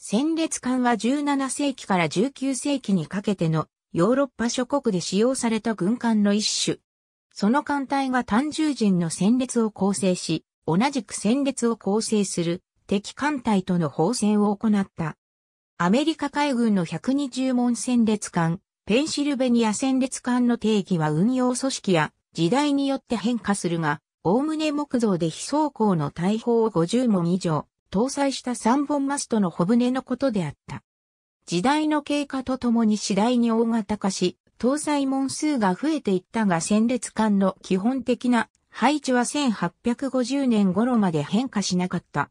戦列艦は17世紀から19世紀にかけてのヨーロッパ諸国で使用された軍艦の一種。その艦隊が単獣人の戦列を構成し、同じく戦列を構成する敵艦隊との砲戦を行った。アメリカ海軍の120門戦列艦、ペンシルベニア戦列艦の定義は運用組織や時代によって変化するが、おおむね木造で非装甲の大砲を50門以上、搭載した3本マストの小船のことであった。時代の経過とともに次第に大型化し、搭載門数が増えていったが戦列艦の基本的な配置は1850年頃まで変化しなかった。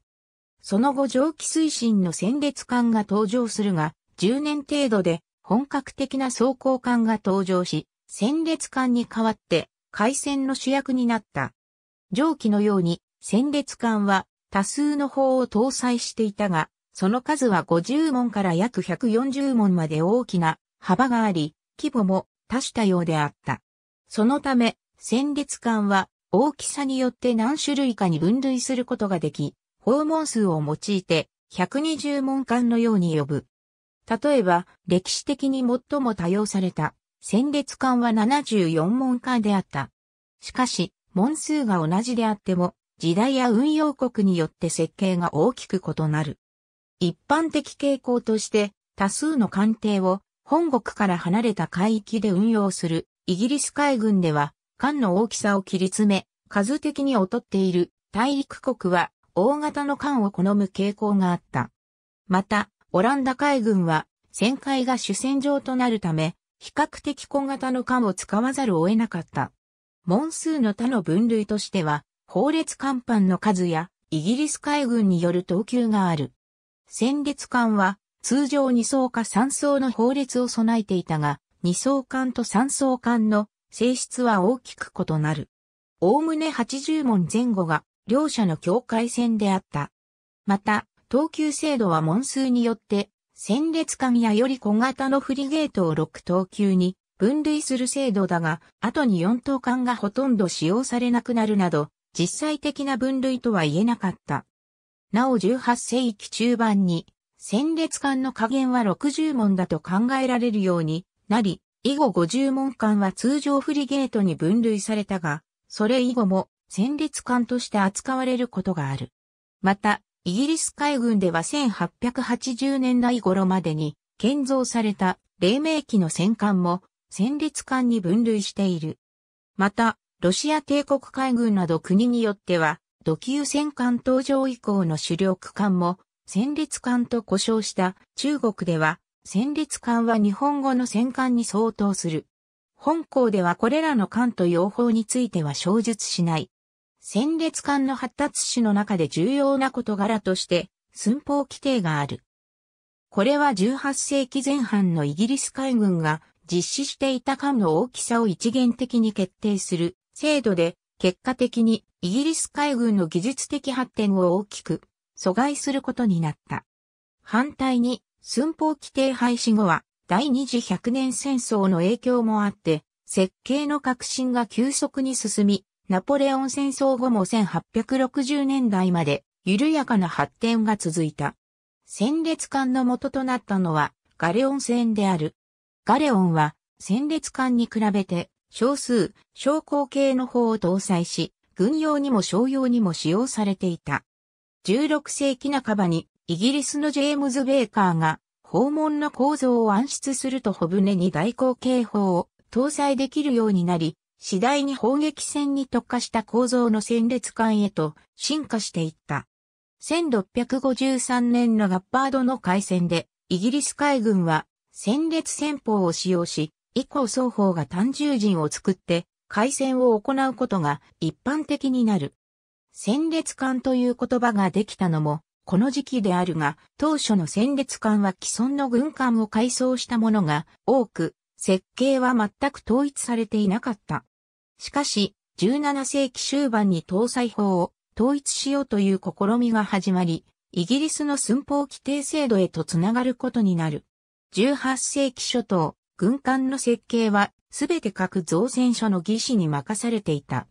その後蒸気推進の戦列艦が登場するが、10年程度で本格的な装甲艦が登場し、戦列艦に代わって海戦の主役になった。蒸気のように戦列艦は多数の砲を搭載していたが、その数は50門から約140門まで大きな幅があり、規模も多種多様であった。そのため、戦列艦は大きさによって何種類かに分類することができ、訪問数を用いて120門艦のように呼ぶ。例えば、歴史的に最も多用された戦列艦は74門艦であった。しかし、門数が同じであっても、時代や運用国によって設計が大きく異なる。一般的傾向として多数の艦艇を本国から離れた海域で運用するイギリス海軍では艦の大きさを切り詰め数的に劣っている大陸国は大型の艦を好む傾向があった。また、オランダ海軍は旋回が主戦場となるため、比較的小型の艦を使わざるを得なかった。門数の他の分類としては、砲列艦板の数や、イギリス海軍による等級がある。戦列艦は、通常2層か3層の砲列を備えていたが、2層艦と3層艦の性質は大きく異なる。おおむね80門前後が両者の境界線であった。また、等級制度は門数によって、戦列艦やより小型のフリゲートを6等級に分類する制度だが、後に4等艦がほとんど使用されなくなるなど、実際的な分類とは言えなかった。なお18世紀中盤に、戦列艦の加減は60門だと考えられるようになり、以後50門艦は通常フリゲートに分類されたが、それ以後も戦列艦として扱われることがある。また、イギリス海軍では1880年代頃までに建造された黎明期の戦艦も戦列艦に分類している。また、ロシア帝国海軍など国によっては、土級戦艦登場以降の主力艦も、戦列艦と呼称した中国では、戦列艦は日本語の戦艦に相当する。本校ではこれらの艦と用法については詳述しない。戦列艦の発達史の中で重要な事柄として、寸法規定がある。これは18世紀前半のイギリス海軍が実施していた艦の大きさを一元的に決定する制度で結果的にイギリス海軍の技術的発展を大きく阻害することになった。反対に寸法規定廃止後は第二次百年戦争の影響もあって設計の革新が急速に進み、ナポレオン戦争後も1860年代まで緩やかな発展が続いた。戦列艦の元となったのはガレオン船である。ガレオンは戦列艦に比べて小数、小口径の砲を搭載し、軍用にも商用にも使用されていた。16世紀半ばにイギリスのジェームズ・ベーカーが訪問の構造を暗出すると小舟に大口径砲を搭載できるようになり、次第に砲撃戦に特化した構造の戦列艦へと進化していった。1653年のガッパードの海戦で、イギリス海軍は戦列戦法を使用し、以降双方が単獣陣を作って回戦を行うことが一般的になる。戦列艦という言葉ができたのも、この時期であるが、当初の戦列艦は既存の軍艦を改装したものが多く、設計は全く統一されていなかった。しかし、17世紀終盤に搭載法を統一しようという試みが始まり、イギリスの寸法規定制度へとつながることになる。18世紀初頭、軍艦の設計はすべて各造船所の技師に任されていた。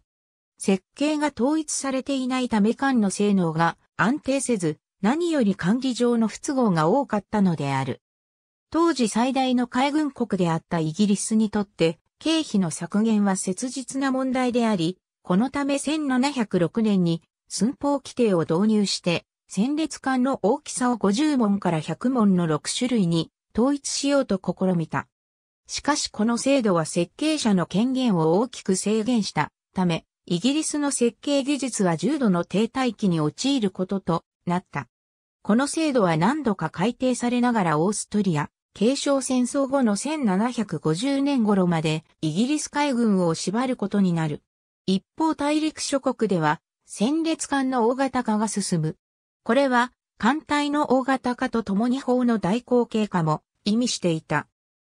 設計が統一されていないため艦の性能が安定せず、何より管理上の不都合が多かったのである。当時最大の海軍国であったイギリスにとって、経費の削減は切実な問題であり、このため1706年に寸法規定を導入して、戦列艦の大きさを50門から100門の6種類に統一しようと試みた。しかしこの制度は設計者の権限を大きく制限したため、イギリスの設計技術は重度の停滞期に陥ることとなった。この制度は何度か改定されながらオーストリア、継承戦争後の1750年頃までイギリス海軍を縛ることになる。一方大陸諸国では戦列艦の大型化が進む。これは艦隊の大型化とともに法の代行経過も意味していた。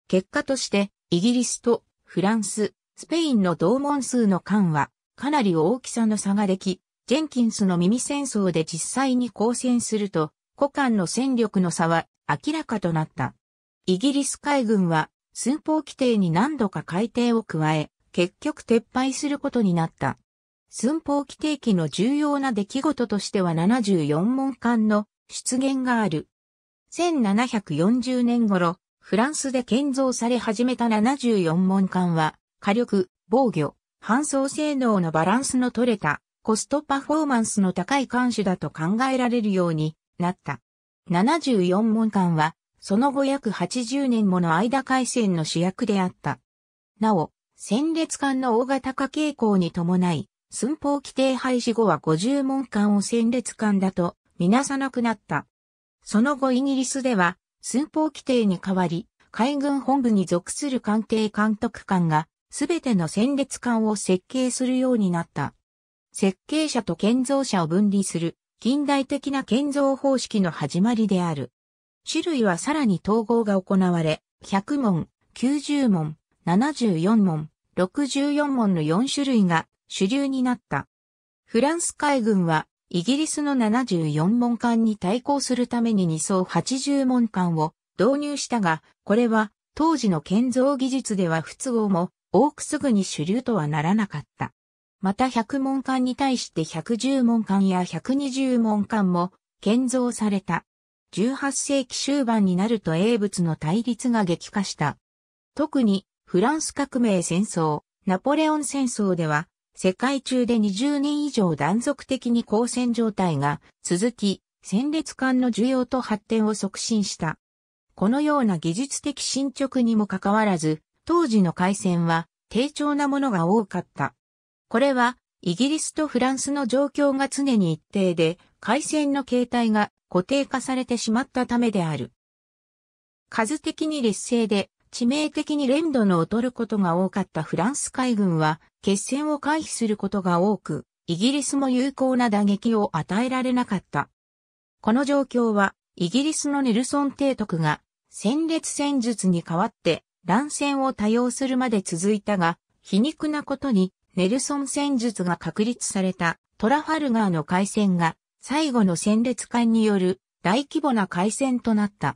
結果として、イギリスとフランス、スペインの同門数の間は、かなり大きさの差ができ、ジェンキンスの耳戦争で実際に交戦すると、古間の戦力の差は明らかとなった。イギリス海軍は寸法規定に何度か改定を加え、結局撤廃することになった。寸法規定期の重要な出来事としては74門艦の出現がある。1740年頃、フランスで建造され始めた74門艦は、火力、防御、搬送性能のバランスの取れた、コストパフォーマンスの高い艦種だと考えられるようになった。74門艦は、その後約80年もの間海戦の主役であった。なお、戦列艦の大型化傾向に伴い、寸法規定廃止後は50門艦を戦列艦だとみなさなくなった。その後イギリスでは寸法規定に代わり、海軍本部に属する関係監督官が、すべての戦列艦を設計するようになった。設計者と建造者を分離する、近代的な建造方式の始まりである。種類はさらに統合が行われ、100問、90問、74問、64問の4種類が主流になった。フランス海軍はイギリスの74門艦に対抗するために2艘80門艦を導入したが、これは当時の建造技術では不都合も多くすぐに主流とはならなかった。また100門艦に対して110門艦や120門艦も建造された。18世紀終盤になると英仏の対立が激化した。特にフランス革命戦争、ナポレオン戦争では世界中で20年以上断続的に交戦状態が続き、戦列艦の需要と発展を促進した。このような技術的進捗にもかかわらず、当時の海戦は低調なものが多かった。これは、イギリスとフランスの状況が常に一定で、海戦の形態が固定化されてしまったためである。数的に劣勢で、致命的に連度の劣ることが多かったフランス海軍は、決戦を回避することが多く、イギリスも有効な打撃を与えられなかった。この状況は、イギリスのネルソン提督が、戦列戦術に代わって、乱戦を多用するまで続いたが、皮肉なことに、ネルソン戦術が確立されたトラファルガーの海戦が、最後の戦列艦による大規模な海戦となった。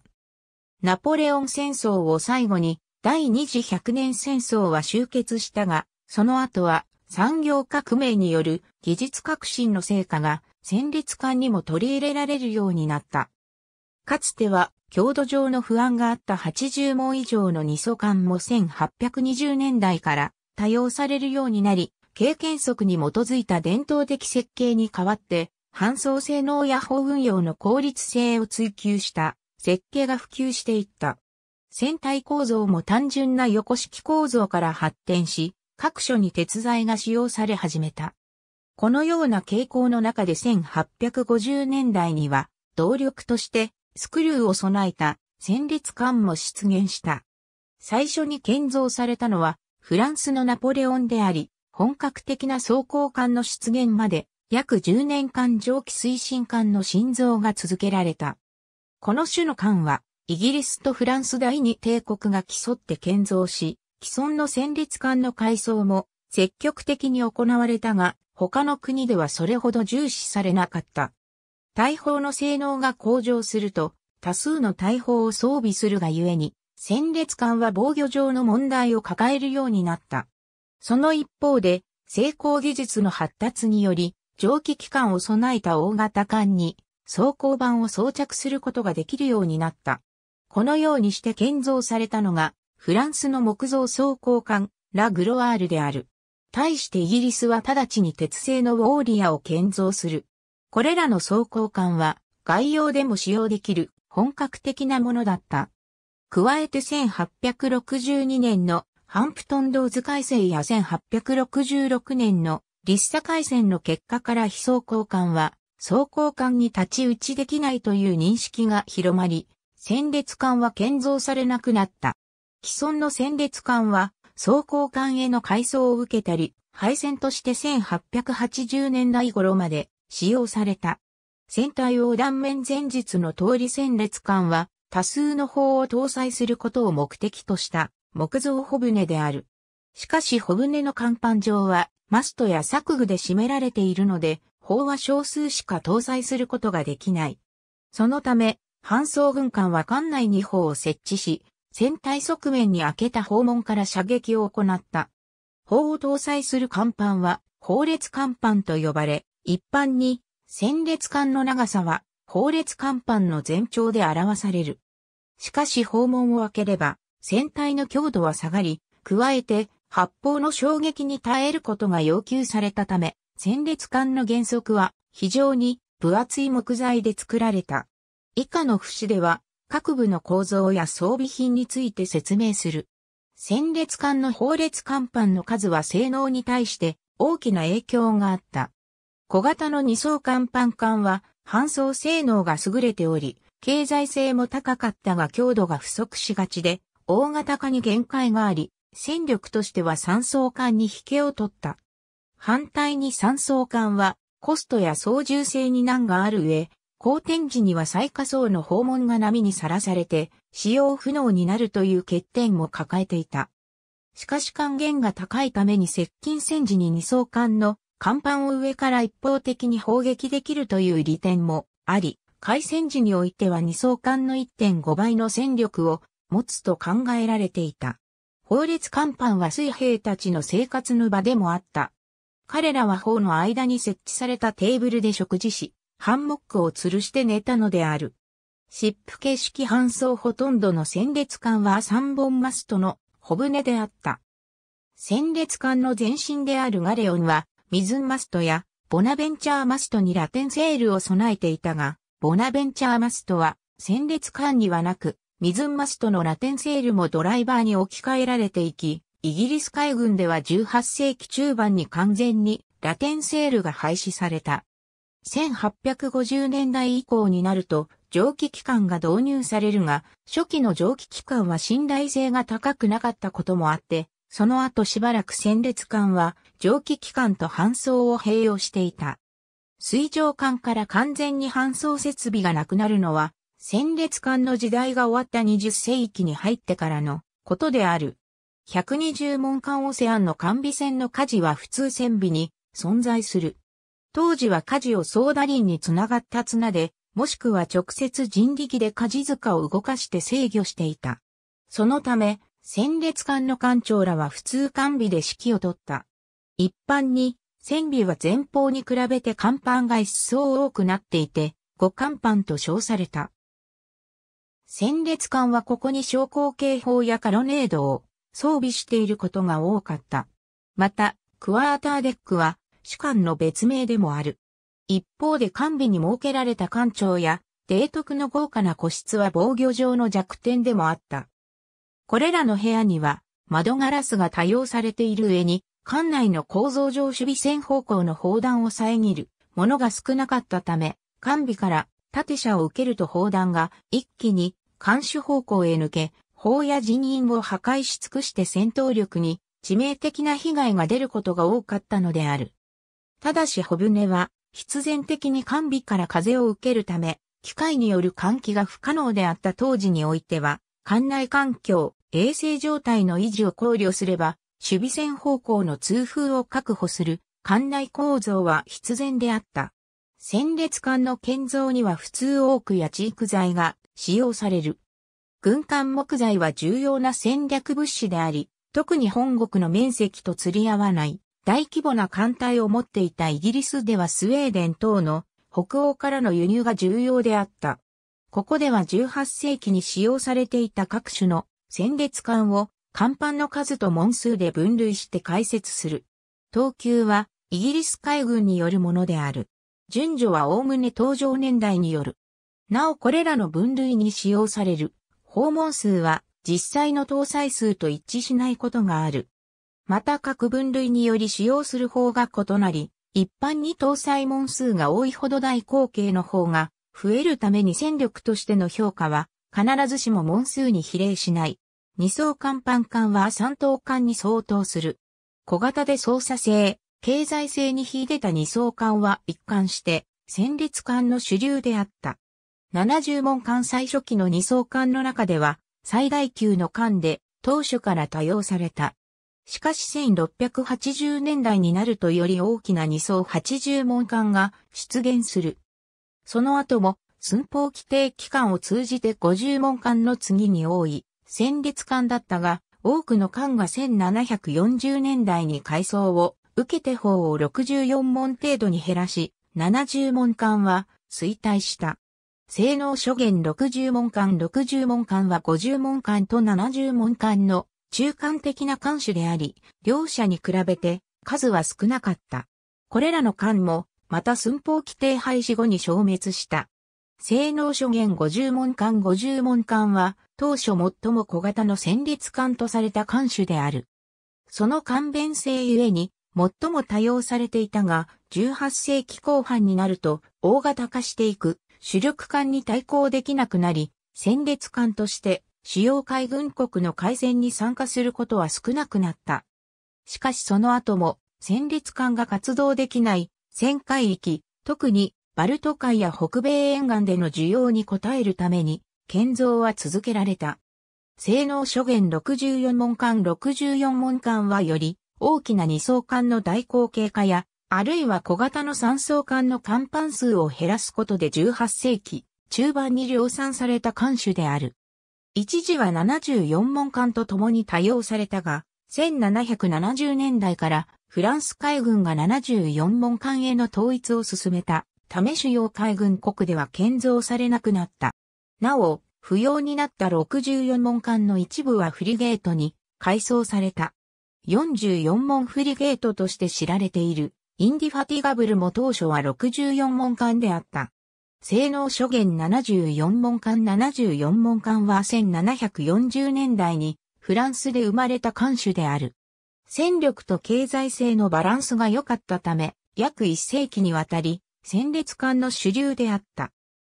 ナポレオン戦争を最後に、第二次百年戦争は終結したが、その後は産業革命による技術革新の成果が戦列艦にも取り入れられるようになった。かつては強度上の不安があった80門以上の二素艦も1820年代から多用されるようになり、経験則に基づいた伝統的設計に代わって、搬送性能や保運用の効率性を追求した設計が普及していった。船体構造も単純な横式構造から発展し、各所に鉄材が使用され始めた。このような傾向の中で1850年代には、動力としてスクリューを備えた戦列艦も出現した。最初に建造されたのは、フランスのナポレオンであり、本格的な装甲艦の出現まで、約10年間蒸気推進艦の心臓が続けられた。この種の艦は、イギリスとフランス第二帝国が競って建造し、既存の戦列艦の改装も積極的に行われたが、他の国ではそれほど重視されなかった。大砲の性能が向上すると、多数の大砲を装備するがゆえに、戦列艦は防御上の問題を抱えるようになった。その一方で、成功技術の発達により、蒸気機関を備えた大型艦に、装甲板を装着することができるようになった。このようにして建造されたのが、フランスの木造装甲艦、ラ・グロワールである。対してイギリスは直ちに鉄製のウォーリアを建造する。これらの装甲艦は外洋でも使用できる本格的なものだった。加えて1862年のハンプトンドーズ改正や1866年のリッサ海戦の結果から非装甲艦は装甲艦に立ち打ちできないという認識が広まり、戦列艦は建造されなくなった。既存の戦列艦は、装甲艦への改装を受けたり、配線として1880年代頃まで使用された。船体横断面前日の通り戦列艦は、多数の砲を搭載することを目的とした木造帆船である。しかし帆船の甲板上は、マストや作具で締められているので、砲は少数しか搭載することができない。そのため、搬送軍艦は艦内に砲を設置し、船体側面に開けた砲門から射撃を行った。砲を搭載する甲板は、砲列甲板と呼ばれ、一般に、戦列艦の長さは、砲列甲板の全長で表される。しかし砲門を開ければ、船体の強度は下がり、加えて、発砲の衝撃に耐えることが要求されたため、戦列艦の原則は非常に分厚い木材で作られた。以下の節では各部の構造や装備品について説明する。戦列艦の砲列艦板の数は性能に対して大きな影響があった。小型の二層艦板艦は搬送性能が優れており、経済性も高かったが強度が不足しがちで、大型化に限界があり、戦力としては三層艦に引けを取った。反対に三層艦は、コストや操縦性に難がある上、好天時には最下層の訪問が波にさらされて、使用不能になるという欠点も抱えていた。しかし還元が高いために接近戦時に二層艦の甲板を上から一方的に砲撃できるという利点もあり、海戦時においては二層艦の1.5倍の戦力を持つと考えられていた。法律甲板は水兵たちの生活の場でもあった。彼らは砲の間に設置されたテーブルで食事し、ハンモックを吊るして寝たのである。湿布形式搬送ほとんどの戦列艦は三本マストの小舟であった。戦列艦の前身であるガレオンは、水マストやボナベンチャーマストにラテンセールを備えていたが、ボナベンチャーマストは戦列艦にはなく、水マストのラテンセールもドライバーに置き換えられていき、イギリス海軍では18世紀中盤に完全にラテンセールが廃止された。1850年代以降になると、蒸気機関が導入されるが、初期の蒸気機関は信頼性が高くなかったこともあって、その後しばらく戦列艦は蒸気機関と搬送を併用していた。水上艦から完全に搬送設備がなくなるのは、戦列艦の時代が終わった20世紀に入ってからのことである。120門艦オセアンの完備船の火事は普通船尾に存在する。当時は火事をソーダ輪につながった綱で、もしくは直接人力で舵塚を動かして制御していた。そのため、戦列艦の艦長らは普通艦尾で指揮を取った。一般に、船尾は前方に比べて甲板が一層多くなっていて、五甲板と称された。戦列艦はここに昇降警報やカロネードを装備していることが多かった。また、クワーターデックは主観の別名でもある。一方で官備に設けられた官庁や、提督の豪華な個室は防御上の弱点でもあった。これらの部屋には、窓ガラスが多用されている上に、館内の構造上守備線方向の砲弾を遮るものが少なかったため、官備から縦射を受けると砲弾が一気に監視方向へ抜け、砲や人員を破壊し尽くして戦闘力に致命的な被害が出ることが多かったのである。ただし小船は必然的に完備から風を受けるため、機械による換気が不可能であった当時においては、館内環境、衛生状態の維持を考慮すれば、守備線方向の通風を確保する館内構造は必然であった。戦列艦の建造には普通多くや地域材が使用される。軍艦木材は重要な戦略物資であり、特に本国の面積と釣り合わない大規模な艦隊を持っていたイギリスではスウェーデン等の北欧からの輸入が重要であった。ここでは18世紀に使用されていた各種の戦列艦を甲板の数と門数で分類して解説する。等級はイギリス海軍によるものである。順序は概ね登場年代による。なおこれらの分類に使用される訪問数は実際の搭載数と一致しないことがある。また各分類により使用する方が異なり、一般に搭載門数が多いほど大口径の方が増えるために戦力としての評価は必ずしも門数に比例しない。二層艦板艦は三等艦に相当する。小型で操作性、経済性に秀でた二層艦は一貫して戦列艦の主流であった。70門艦最初期の二層艦の中では最大級の艦で当初から多用された。しかし1680年代になるとより大きな2層80門艦が出現する。その後も寸法規定期間を通じて50門艦の次に多い戦列艦だったが、多くの艦が1740年代に改装を受けて砲を64門程度に減らし、70門艦は衰退した。性能諸言60門艦60門艦は50門艦と70門艦の中間的な艦種であり、両者に比べて数は少なかった。これらの艦も、また寸法規定廃止後に消滅した。性能諸言50門艦50門艦は、当初最も小型の戦列艦とされた艦種である。その勘弁性ゆえに、最も多用されていたが、18世紀後半になると、大型化していく、主力艦に対抗できなくなり、戦列艦として主要海軍国の海戦に参加することは少なくなった。しかしその後も戦列艦が活動できない戦海域、特にバルト海や北米沿岸での需要に応えるために建造は続けられた。性能諸元64門艦64門艦はより大きな二層艦の大口径化やあるいは小型の三層艦の艦板数を減らすことで18世紀中盤に量産された艦種である。一時は74門艦と共に多用されたが、1770年代からフランス海軍が74門艦への統一を進めたため主要海軍国では建造されなくなった。なお、不要になった64門艦の一部はフリゲートに改装された。44門フリゲートとして知られているインディファティガブルも当初は64門艦であった。性能諸言74門艦74門艦は1740年代にフランスで生まれた艦種である。戦力と経済性のバランスが良かったため、約1世紀にわたり、戦列艦の主流であった。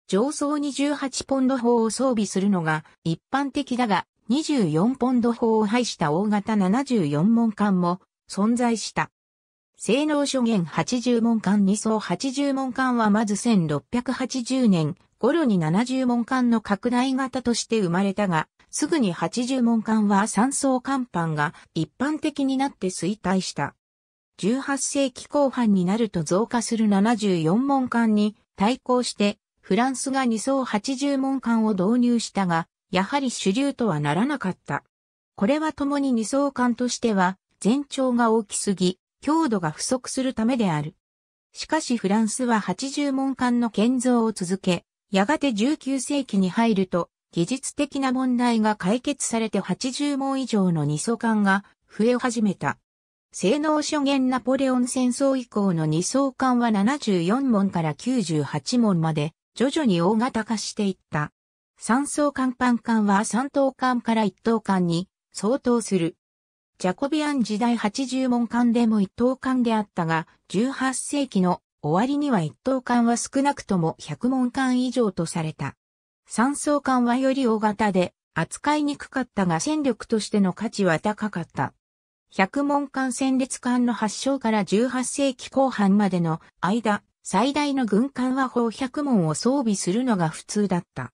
上層に18ポンド砲を装備するのが一般的だが、24ポンド砲を配した大型74門艦も存在した。性能諸言80門間2層80門間はまず1680年頃に70門間の拡大型として生まれたが、すぐに80門間は3層甲板が一般的になって衰退した。18世紀後半になると増加する74門間に対抗して、フランスが2層80門間を導入したが、やはり主流とはならなかった。これは共に2層間としては、全長が大きすぎ、強度が不足するためである。しかしフランスは80門間の建造を続け、やがて19世紀に入ると、技術的な問題が解決されて80門以上の二層艦が増え始めた。性能諸元ナポレオン戦争以降の二層艦は74門から98門まで徐々に大型化していった。三層艦パンは三等間から一等間に相当する。ジャコビアン時代80門艦でも一等艦であったが、18世紀の終わりには一等艦は少なくとも100門艦以上とされた。三層艦はより大型で、扱いにくかったが戦力としての価値は高かった。百門艦戦列艦の発祥から18世紀後半までの間、最大の軍艦は砲0 0門を装備するのが普通だった。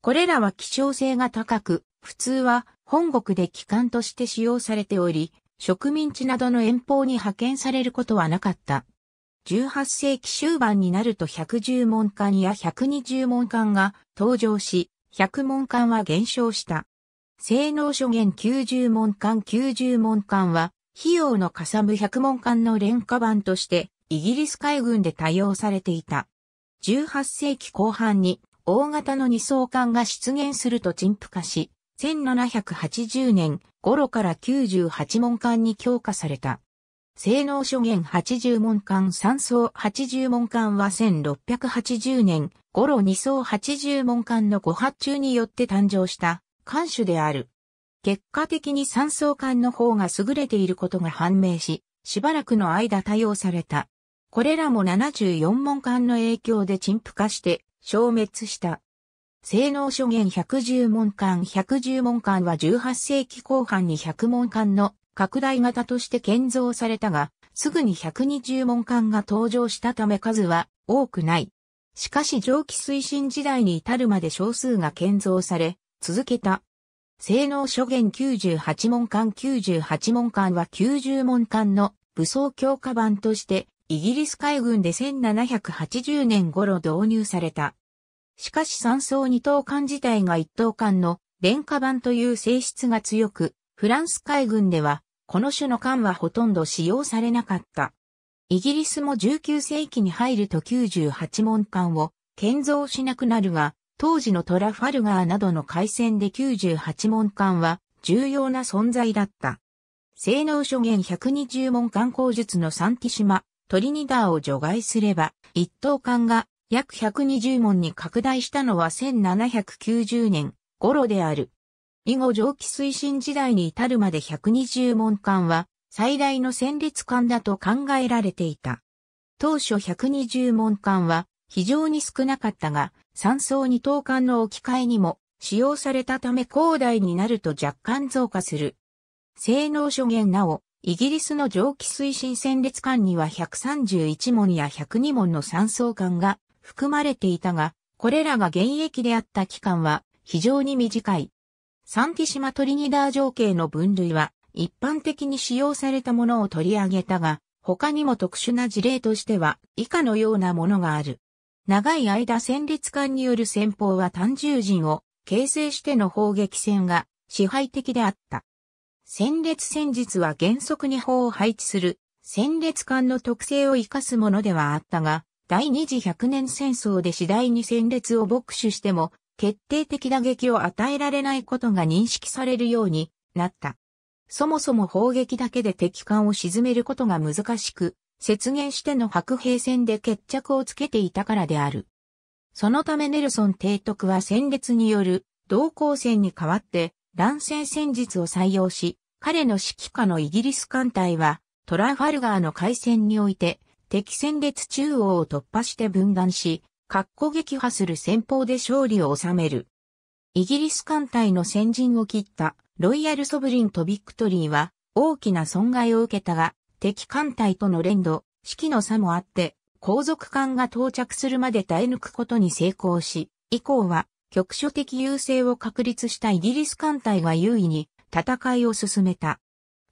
これらは希少性が高く、普通は本国で機関として使用されており、植民地などの遠方に派遣されることはなかった。18世紀終盤になると110門艦や120門艦が登場し、100門艦は減少した。性能諸元90門艦90門艦は、費用のかさむ100門艦の廉価版として、イギリス海軍で多用されていた。18世紀後半に、大型の二層艦が出現すると沈腐化し、1780年頃から98門間に強化された。性能諸元80門間3層80門間は1680年頃2層80門間のご発注によって誕生した艦種である。結果的に3層艦の方が優れていることが判明し、しばらくの間多用された。これらも74門間の影響で陳腐化して消滅した。性能諸言110門間110門間は18世紀後半に100門間の拡大型として建造されたが、すぐに120門間が登場したため数は多くない。しかし蒸気推進時代に至るまで少数が建造され、続けた。性能諸言98門間98門間は90門間の武装強化版として、イギリス海軍で1780年頃導入された。しかし三層二等艦自体が一等艦の廉価版という性質が強く、フランス海軍では、この種の艦はほとんど使用されなかった。イギリスも19世紀に入ると98門艦を建造しなくなるが、当時のトラファルガーなどの海戦で98門艦は重要な存在だった。性能諸元120門艦工術のサンティシマ、トリニダーを除外すれば、一等艦が約120門に拡大したのは1790年頃である。以後蒸気推進時代に至るまで120門間は最大の戦列間だと考えられていた。当初120門間は非常に少なかったが、三層二等間の置き換えにも使用されたため広大になると若干増加する。性能諸言なお、イギリスの蒸気推進戦列艦には131門や102門の三層艦が含まれていたが、これらが現役であった期間は非常に短い。サンティシマトリニダー条件の分類は一般的に使用されたものを取り上げたが、他にも特殊な事例としては以下のようなものがある。長い間戦列艦による戦法は単獣人を形成しての砲撃戦が支配的であった。戦列戦術は原則に砲を配置する戦列艦の特性を生かすものではあったが、第二次百年戦争で次第に戦列を牧手しても、決定的打撃を与えられないことが認識されるようになった。そもそも砲撃だけで敵艦を沈めることが難しく、雪原しての白兵戦で決着をつけていたからである。そのためネルソン提督は戦列による同行戦に代わって乱戦戦術を採用し、彼の指揮下のイギリス艦隊はトラファルガーの海戦において敵戦列中央を突破して分断し、格好撃破する戦法で勝利を収める。イギリス艦隊の先陣を切ったロイヤルソブリンとビクトリーは大きな損害を受けたが、敵艦隊との連動、士気の差もあって、後続艦が到着するまで耐え抜くことに成功し、以降は局所的優勢を確立したイギリス艦隊が優位に戦いを進めた。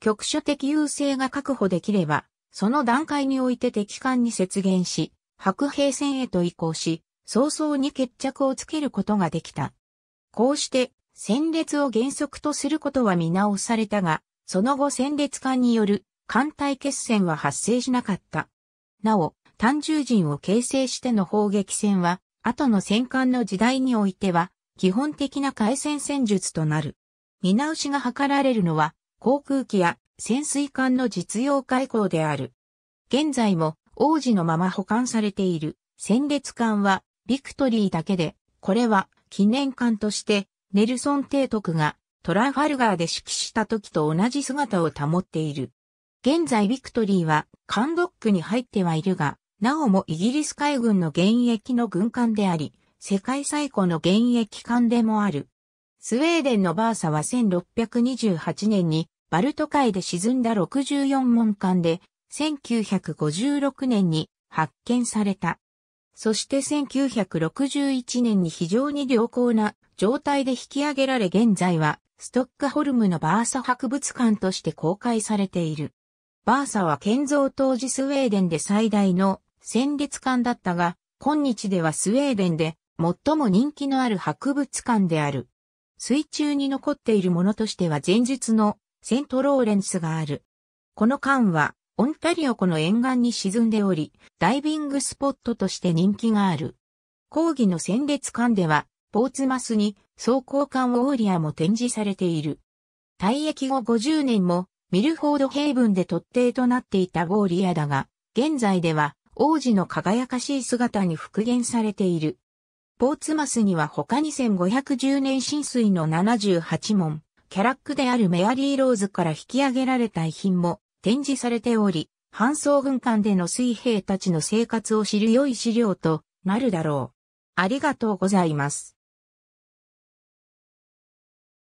局所的優勢が確保できれば、その段階において敵艦に接現し、白兵戦へと移行し、早々に決着をつけることができた。こうして、戦列を原則とすることは見直されたが、その後戦列艦による艦隊決戦は発生しなかった。なお、単獣人を形成しての砲撃戦は、後の戦艦の時代においては、基本的な海戦戦術となる。見直しが図られるのは、航空機や潜水艦の実用化以である。現在も王子のまま保管されている戦列艦はビクトリーだけで、これは記念艦としてネルソン提督がトラファルガーで指揮した時と同じ姿を保っている。現在ビクトリーは艦ドックに入ってはいるが、なおもイギリス海軍の現役の軍艦であり、世界最古の現役艦でもある。スウェーデンのバーサは1628年にバルト海で沈んだ64門艦で、1956年に発見された。そして1961年に非常に良好な状態で引き上げられ現在はストックホルムのバーサ博物館として公開されている。バーサは建造当時スウェーデンで最大の戦列館だったが、今日ではスウェーデンで最も人気のある博物館である。水中に残っているものとしては前日のセントローレンスがある。この館は、オンタリオ湖の沿岸に沈んでおり、ダイビングスポットとして人気がある。講義の戦列館では、ポーツマスに装甲艦ウォーリアも展示されている。退役後50年も、ミルフォードヘイブンで突定となっていたウォーリアだが、現在では王子の輝かしい姿に復元されている。ポーツマスには他に1510年浸水の78門、キャラックであるメアリー・ローズから引き上げられた遺品も展示されており、搬送軍艦での水兵たちの生活を知る良い資料となるだろう。ありがとうございます。